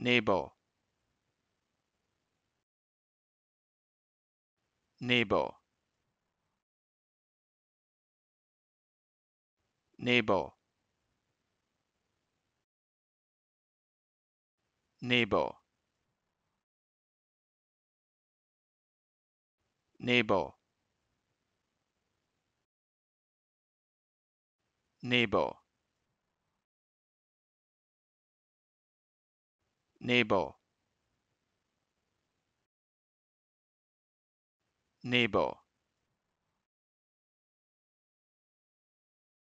neighbor neighbor neighbor neighbor neighbor neighbor neighbor neighbor